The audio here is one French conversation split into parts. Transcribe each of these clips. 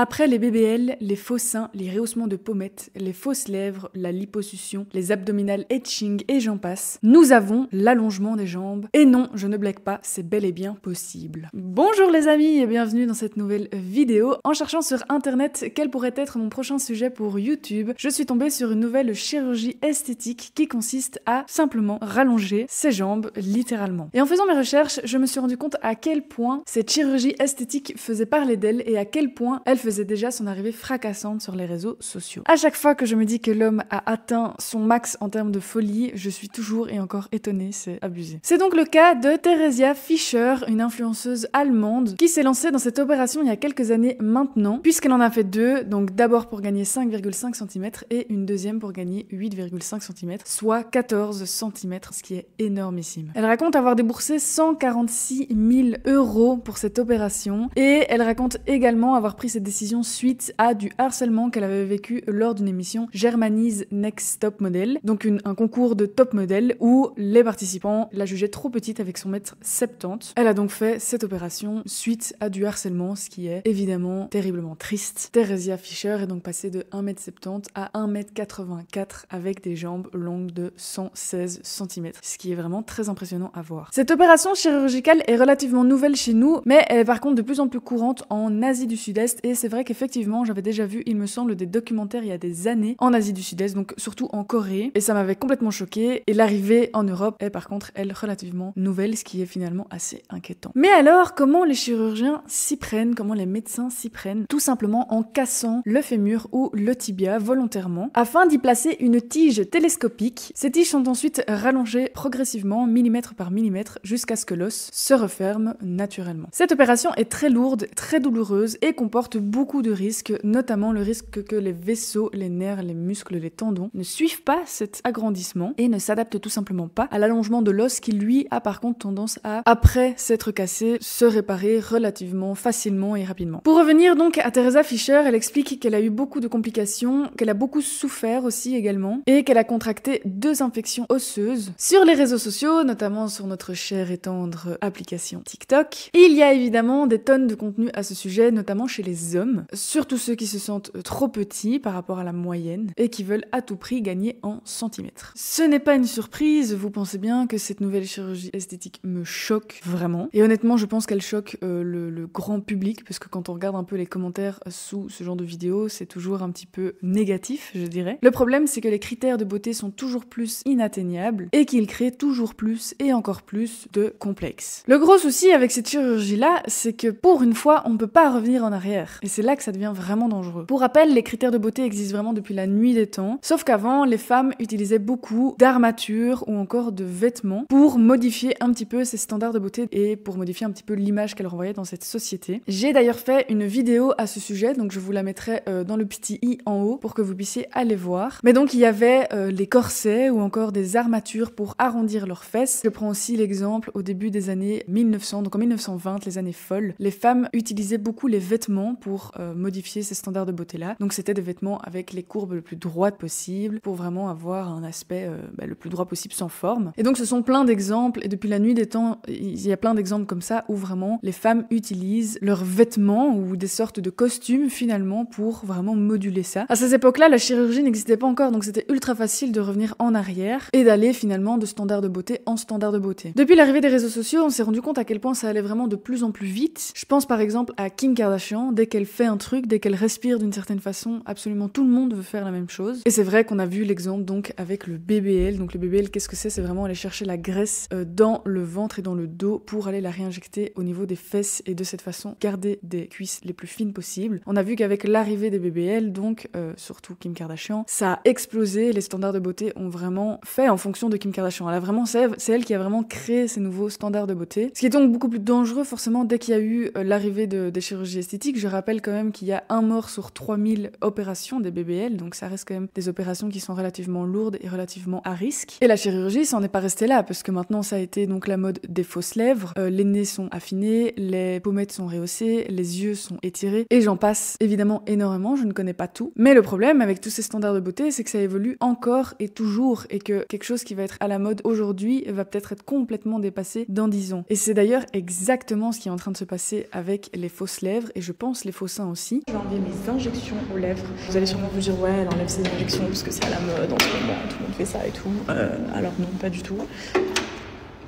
Après les BBL, les faux seins, les rehaussements de pommettes, les fausses lèvres, la liposuction, les abdominales etching et j'en passe, nous avons l'allongement des jambes. Et non, je ne blague pas, c'est bel et bien possible. Bonjour les amis et bienvenue dans cette nouvelle vidéo. En cherchant sur internet quel pourrait être mon prochain sujet pour YouTube, je suis tombée sur une nouvelle chirurgie esthétique qui consiste à simplement rallonger ses jambes littéralement. Et en faisant mes recherches, je me suis rendu compte à quel point cette chirurgie esthétique faisait parler d'elle et à quel point elle faisait faisait déjà son arrivée fracassante sur les réseaux sociaux. À chaque fois que je me dis que l'homme a atteint son max en termes de folie, je suis toujours et encore étonnée, c'est abusé. C'est donc le cas de Theresia Fischer, une influenceuse allemande qui s'est lancée dans cette opération il y a quelques années maintenant, puisqu'elle en a fait deux, donc d'abord pour gagner 5,5 cm et une deuxième pour gagner 8,5 cm, soit 14 cm, ce qui est énormissime. Elle raconte avoir déboursé 146 000 euros pour cette opération et elle raconte également avoir pris cette décision suite à du harcèlement qu'elle avait vécu lors d'une émission germanise Next Top Model, donc un concours de top model où les participants la jugeaient trop petite avec son mètre 70. Elle a donc fait cette opération suite à du harcèlement, ce qui est évidemment terriblement triste. Theresia Fischer est donc passée de 1m70 à 1m84 avec des jambes longues de 116 cm, ce qui est vraiment très impressionnant à voir. Cette opération chirurgicale est relativement nouvelle chez nous, mais elle est par contre de plus en plus courante en Asie du Sud-Est et c'est vrai qu'effectivement, j'avais déjà vu, il me semble, des documentaires il y a des années en Asie du Sud-Est, donc surtout en Corée, et ça m'avait complètement choqué. Et l'arrivée en Europe est par contre, elle, relativement nouvelle, ce qui est finalement assez inquiétant. Mais alors, comment les chirurgiens s'y prennent Comment les médecins s'y prennent Tout simplement en cassant le fémur ou le tibia volontairement, afin d'y placer une tige télescopique. Ces tiges sont ensuite rallongées progressivement, millimètre par millimètre, jusqu'à ce que l'os se referme naturellement. Cette opération est très lourde, très douloureuse et comporte beaucoup de risques, notamment le risque que les vaisseaux, les nerfs, les muscles, les tendons ne suivent pas cet agrandissement et ne s'adaptent tout simplement pas à l'allongement de l'os qui lui a par contre tendance à, après s'être cassé, se réparer relativement facilement et rapidement. Pour revenir donc à Teresa Fischer, elle explique qu'elle a eu beaucoup de complications, qu'elle a beaucoup souffert aussi également et qu'elle a contracté deux infections osseuses sur les réseaux sociaux, notamment sur notre chère et tendre application TikTok. Il y a évidemment des tonnes de contenus à ce sujet, notamment chez les surtout ceux qui se sentent euh, trop petits par rapport à la moyenne et qui veulent à tout prix gagner en centimètres. Ce n'est pas une surprise, vous pensez bien que cette nouvelle chirurgie esthétique me choque vraiment. Et honnêtement, je pense qu'elle choque euh, le, grand public parce que quand on regarde un peu les commentaires sous ce genre de vidéos, c'est toujours un petit peu négatif, je dirais. Le problème, c'est que les critères de beauté sont toujours plus inatteignables et qu'ils créent toujours plus et encore plus de complexes. Le gros souci avec cette chirurgie-là, c'est que pour une fois, on ne peut pas revenir en arrière c'est là que ça devient vraiment dangereux. Pour rappel, les critères de beauté existent vraiment depuis la nuit des temps, sauf qu'avant, les femmes utilisaient beaucoup d'armatures ou encore de vêtements pour modifier un petit peu ces standards de beauté et pour modifier un petit peu l'image qu'elles renvoyaient dans cette société. J'ai d'ailleurs fait une vidéo à ce sujet, donc je vous la mettrai euh, dans le petit i en haut pour que vous puissiez aller voir. Mais donc il y avait euh, les corsets ou encore des armatures pour arrondir leurs fesses. Je prends aussi l'exemple au début des années 1900, donc en 1920, les années folles, les femmes utilisaient beaucoup les vêtements pour euh, modifier ces standards de beauté-là. Donc c'était des vêtements avec les courbes le plus droites possible pour vraiment avoir un aspect euh, bah, le plus droit possible sans forme. Et donc ce sont plein d'exemples, et depuis la nuit des temps, il y a plein d'exemples comme ça où vraiment les femmes utilisent leurs vêtements ou des sortes de costumes finalement pour vraiment moduler ça. À ces époques-là, la chirurgie n'existait pas encore, donc c'était ultra facile de revenir en arrière et d'aller finalement de standard de beauté en standard de beauté. Depuis l'arrivée des réseaux sociaux, on s'est rendu compte à quel point ça allait vraiment de plus en plus vite. Je pense par exemple à Kim Kardashian, dès qu'elle fait un truc, dès qu'elle respire d'une certaine façon, absolument tout le monde veut faire la même chose. Et c'est vrai qu'on a vu l'exemple donc avec le BBL. Donc le BBL, qu'est-ce que c'est C'est vraiment aller chercher la graisse euh, dans le ventre et dans le dos pour aller la réinjecter au niveau des fesses et de cette façon garder des cuisses les plus fines possibles. On a vu qu'avec l'arrivée des BBL, donc euh, surtout Kim Kardashian, ça a explosé. Les standards de beauté ont vraiment fait en fonction de Kim Kardashian. Elle a vraiment, c'est elle qui a vraiment créé ces nouveaux standards de beauté. Ce qui est donc beaucoup plus dangereux forcément dès qu'il y a eu euh, l'arrivée des chirurgies esthétiques. Je rappelle quand même qu'il y a un mort sur 3000 opérations des BBL, donc ça reste quand même des opérations qui sont relativement lourdes et relativement à risque. Et la chirurgie, ça n'est est pas resté là, parce que maintenant ça a été donc la mode des fausses lèvres, euh, les nez sont affinés, les pommettes sont rehaussées, les yeux sont étirés, et j'en passe évidemment énormément, je ne connais pas tout. Mais le problème avec tous ces standards de beauté, c'est que ça évolue encore et toujours, et que quelque chose qui va être à la mode aujourd'hui va peut-être être complètement dépassé dans 10 ans. Et c'est d'ailleurs exactement ce qui est en train de se passer avec les fausses lèvres, et je pense les fausses je vais aussi. mes injections aux lèvres. Vous allez sûrement vous dire, ouais, elle enlève ses injections parce que c'est à la mode en ce moment, tout le monde fait ça et tout. Euh, alors non, pas du tout.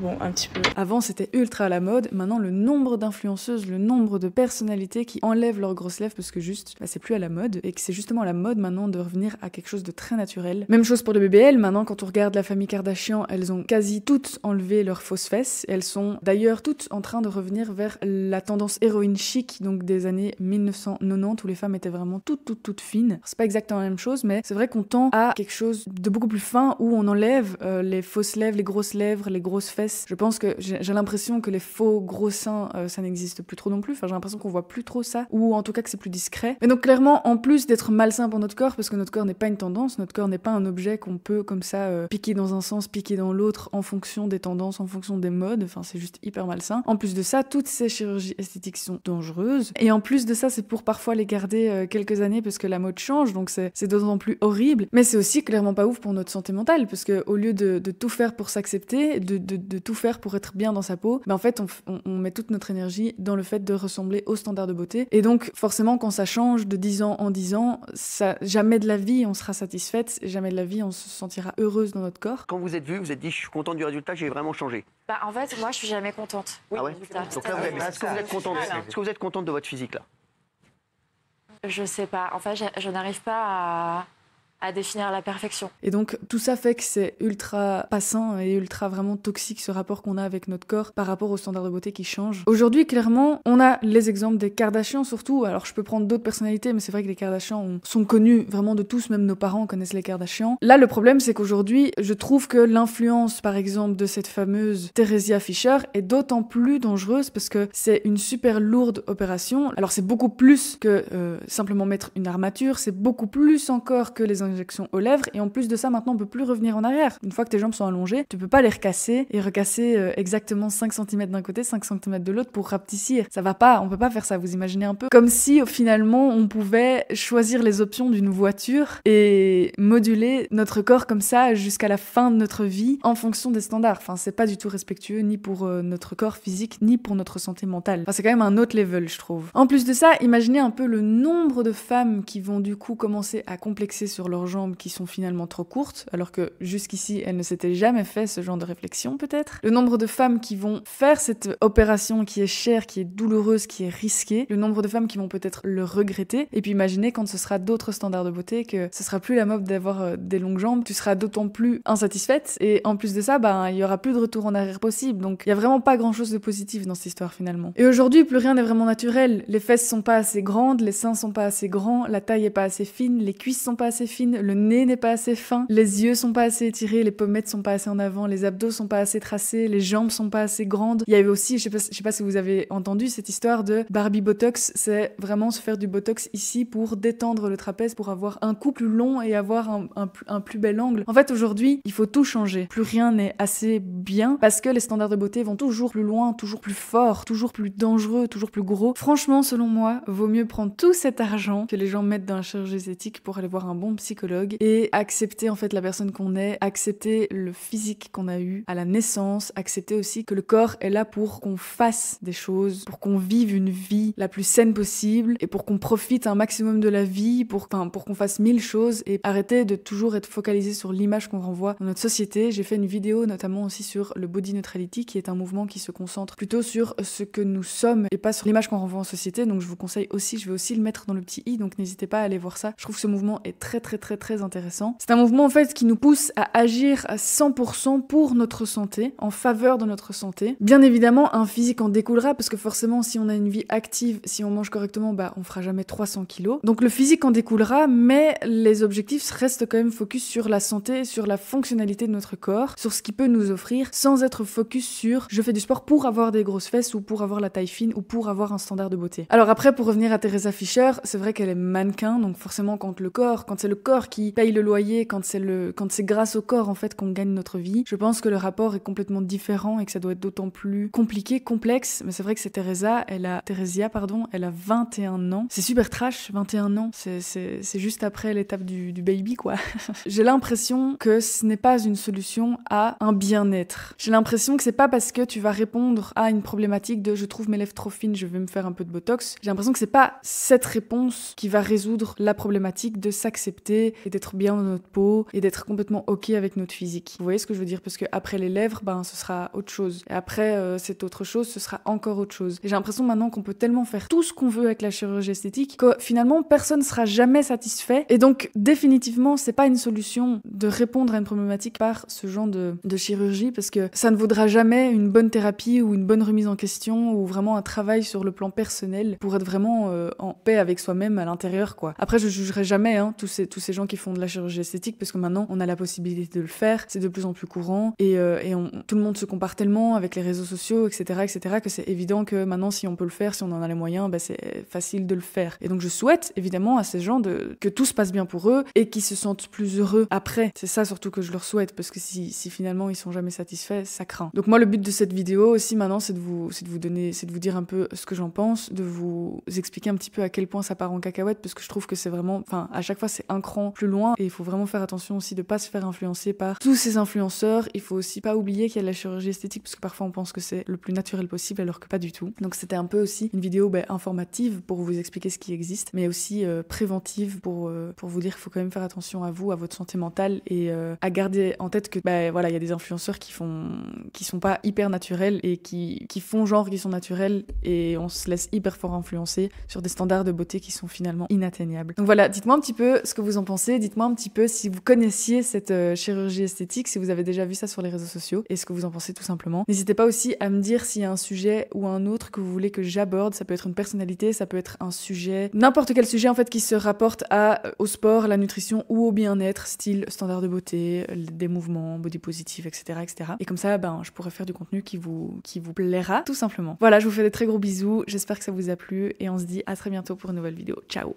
Bon, un petit peu. Avant, c'était ultra à la mode. Maintenant, le nombre d'influenceuses, le nombre de personnalités qui enlèvent leurs grosses lèvres parce que juste, bah, c'est plus à la mode. Et que c'est justement à la mode maintenant de revenir à quelque chose de très naturel. Même chose pour le BBL. Maintenant, quand on regarde la famille Kardashian, elles ont quasi toutes enlevé leurs fausses fesses. elles sont d'ailleurs toutes en train de revenir vers la tendance héroïne chic, donc des années 1990 où les femmes étaient vraiment toutes, toutes, toutes fines. C'est pas exactement la même chose, mais c'est vrai qu'on tend à quelque chose de beaucoup plus fin où on enlève euh, les fausses lèvres, les grosses lèvres, les grosses fesses je pense que j'ai l'impression que les faux gros seins, euh, ça n'existe plus trop non plus. Enfin, j'ai l'impression qu'on voit plus trop ça, ou en tout cas que c'est plus discret. Mais donc clairement, en plus d'être malsain pour notre corps, parce que notre corps n'est pas une tendance, notre corps n'est pas un objet qu'on peut comme ça euh, piquer dans un sens, piquer dans l'autre, en fonction des tendances, en fonction des modes. Enfin, c'est juste hyper malsain. En plus de ça, toutes ces chirurgies esthétiques sont dangereuses. Et en plus de ça, c'est pour parfois les garder euh, quelques années parce que la mode change, donc c'est d'autant plus horrible. Mais c'est aussi clairement pas ouf pour notre santé mentale, parce que au lieu de, tout faire pour s'accepter, de de tout faire pour être bien dans sa peau, mais ben, en fait, on, met toute notre énergie dans le fait de ressembler aux standards de beauté. Et donc, forcément, quand ça change de 10 ans en 10 ans, ça, jamais de la vie on sera satisfaite, jamais de la vie on se sentira heureuse dans notre corps. Quand vous êtes vue, vous êtes dit, je suis contente du résultat, j'ai vraiment changé. Bah, en fait, moi, je suis jamais contente. Oui, ah ouais est-ce que vous êtes contente, de votre physique là Je sais pas. En fait, je n'arrive pas à à définir la perfection. Et donc tout ça fait que c'est ultra passant et ultra vraiment toxique ce rapport qu'on a avec notre corps par rapport aux standards de beauté qui changent. Aujourd'hui clairement on a les exemples des Kardashians surtout, alors je peux prendre d'autres personnalités mais c'est vrai que les Kardashians sont connus vraiment de tous, même nos parents connaissent les Kardashians. Là le problème c'est qu'aujourd'hui je trouve que l'influence par exemple de cette fameuse Theresia Fischer est d'autant plus dangereuse parce que c'est une super lourde opération. Alors c'est beaucoup plus que euh, simplement mettre une armature, c'est beaucoup plus encore que les injection aux lèvres. Et en plus de ça, maintenant, on peut plus revenir en arrière. Une fois que tes jambes sont allongées, tu peux pas les recasser et recasser euh, exactement 5 cm d'un côté, 5 cm de l'autre pour rapetissir. Ça va pas, on peut pas faire ça. Vous imaginez un peu comme si finalement on pouvait choisir les options d'une voiture et moduler notre corps comme ça jusqu'à la fin de notre vie en fonction des standards. Enfin, c'est pas du tout respectueux ni pour euh, notre corps physique ni pour notre santé mentale. Enfin, c'est quand même un autre level, je trouve. En plus de ça, imaginez un peu le nombre de femmes qui vont du coup commencer à complexer sur leur jambes qui sont finalement trop courtes, alors que jusqu'ici elle ne s'était jamais fait ce genre de réflexion peut-être. Le nombre de femmes qui vont faire cette opération qui est chère, qui est douloureuse, qui est risquée, le nombre de femmes qui vont peut-être le regretter, et puis imaginez quand ce sera d'autres standards de beauté que ce sera plus la mode d'avoir euh, des longues jambes, tu seras d'autant plus insatisfaite, et en plus de ça, bah, il y aura plus de retour en arrière possible, donc il y a vraiment pas grand chose de positif dans cette histoire finalement. Et aujourd'hui, plus rien n'est vraiment naturel, les fesses sont pas assez grandes, les seins sont pas assez grands, la taille est pas assez fine, les cuisses sont pas assez fines, le nez n'est pas assez fin, les yeux sont pas assez étirés, les pommettes sont pas assez en avant, les abdos sont pas assez tracés, les jambes sont pas assez grandes. Il y avait aussi, je sais pas, sais pas si vous avez entendu cette histoire de Barbie Botox, c'est vraiment se faire du Botox ici pour détendre le trapèze, pour avoir un cou plus long et avoir un, plus bel angle. En fait, aujourd'hui, il faut tout changer. Plus rien n'est assez bien parce que les standards de beauté vont toujours plus loin, toujours plus fort, toujours plus dangereux, toujours plus gros. Franchement, selon moi, vaut mieux prendre tout cet argent que les gens mettent dans la chirurgie esthétique pour aller voir un bon psychologue et accepter en fait la personne qu'on est, accepter le physique qu'on a eu à la naissance, accepter aussi que le corps est là pour qu'on fasse des choses, pour qu'on vive une vie la plus saine possible et pour qu'on profite un maximum de la vie, pour, pour qu'on fasse mille choses et arrêter de toujours être focalisé sur l'image qu'on renvoie dans notre société. J'ai fait une vidéo notamment aussi sur le body neutrality qui est un mouvement qui se concentre plutôt sur ce que nous sommes et pas sur l'image qu'on renvoie en société. Donc je vous conseille aussi, je vais aussi le mettre dans le petit i, donc n'hésitez pas à aller voir ça. Je trouve ce mouvement est très très très très intéressant. C'est un mouvement en fait qui nous pousse à agir à 100% pour notre santé, en faveur de notre santé. Bien évidemment, un physique en découlera parce que forcément si on a une vie active, si on mange correctement, bah on fera jamais 300 kilos. Donc le physique en découlera, mais les objectifs restent quand même focus sur la santé, sur la fonctionnalité de notre corps, sur ce qui peut nous offrir sans être focus sur je fais du sport pour avoir des grosses fesses ou pour avoir la taille fine ou pour avoir un standard de beauté. Alors après pour revenir à Teresa Fischer, c'est vrai qu'elle est mannequin donc forcément quand le corps, quand c'est le corps qui paye le loyer quand c'est le quand c'est grâce au corps en fait qu'on gagne notre vie. Je pense que le rapport est complètement différent et que ça doit être d'autant plus compliqué, complexe. Mais c'est vrai que c'est Teresa, elle a pardon, elle a 21 ans. C'est super trash, 21 ans. C'est juste après l'étape du, du baby quoi. J'ai l'impression que ce n'est pas une solution à un bien-être. J'ai l'impression que c'est pas parce que tu vas répondre à une problématique de je trouve mes lèvres trop fines, je vais me faire un peu de botox. J'ai l'impression que c'est pas cette réponse qui va résoudre la problématique de s'accepter et d'être bien dans notre peau et d'être complètement ok avec notre physique. Vous voyez ce que je veux dire Parce que après les lèvres, ben ce sera autre chose. Et après euh, cette autre chose, ce sera encore autre chose. Et j'ai l'impression maintenant qu'on peut tellement faire tout ce qu'on veut avec la chirurgie esthétique que finalement personne ne sera jamais satisfait. Et donc définitivement, c'est pas une solution de répondre à une problématique par ce genre de, chirurgie parce que ça ne vaudra jamais une bonne thérapie ou une bonne remise en question ou vraiment un travail sur le plan personnel pour être vraiment euh, en paix avec soi-même à l'intérieur quoi. Après je jugerai jamais hein, tous ces tous ces gens qui font de la chirurgie esthétique parce que maintenant on a la possibilité de le faire, c'est de plus en plus courant et, euh, et on, tout le monde se compare tellement avec les réseaux sociaux, etc., etc., que c'est évident que maintenant si on peut le faire, si on en a les moyens, ben, c'est facile de le faire. Et donc je souhaite évidemment à ces gens de, que tout se passe bien pour eux et qu'ils se sentent plus heureux après. C'est ça surtout que je leur souhaite parce que si, si, finalement ils sont jamais satisfaits, ça craint. Donc moi le but de cette vidéo aussi maintenant c'est de vous, c'est de vous donner, c'est de vous dire un peu ce que j'en pense, de vous expliquer un petit peu à quel point ça part en cacahuète parce que je trouve que c'est vraiment, enfin à chaque fois c'est incroyable plus loin. Et il faut vraiment faire attention aussi de pas se faire influencer par tous ces influenceurs. Il faut aussi pas oublier qu'il y a de la chirurgie esthétique parce que parfois on pense que c'est le plus naturel possible alors que pas du tout. Donc c'était un peu aussi une vidéo ben, informative pour vous expliquer ce qui existe, mais aussi euh, préventive pour, euh, pour vous dire qu'il faut quand même faire attention à vous, à votre santé mentale et euh, à garder en tête que ben voilà, il y a des influenceurs qui font qui sont pas hyper naturels et qui, qui font genre qu'ils sont naturels et on se laisse hyper fort influencer sur des standards de beauté qui sont finalement inatteignables. Donc voilà, dites-moi un petit peu ce que vous en pensez. Dites-moi un petit peu si vous connaissiez cette euh, chirurgie esthétique, si vous avez déjà vu ça sur les réseaux sociaux et ce que vous en pensez tout simplement. N'hésitez pas aussi à me dire s'il y a un sujet ou un autre que vous voulez que j'aborde. Ça peut être une personnalité, ça peut être un sujet, n'importe quel sujet en fait qui se rapporte euh, au sport, la nutrition ou au bien-être, style standard de beauté, euh, des mouvements, body positive, etc., etc. Et comme ça, ben, je pourrais faire du contenu qui vous, qui vous plaira tout simplement. Voilà, je vous fais des très gros bisous. J'espère que ça vous a plu et on se dit à très bientôt pour une nouvelle vidéo. Ciao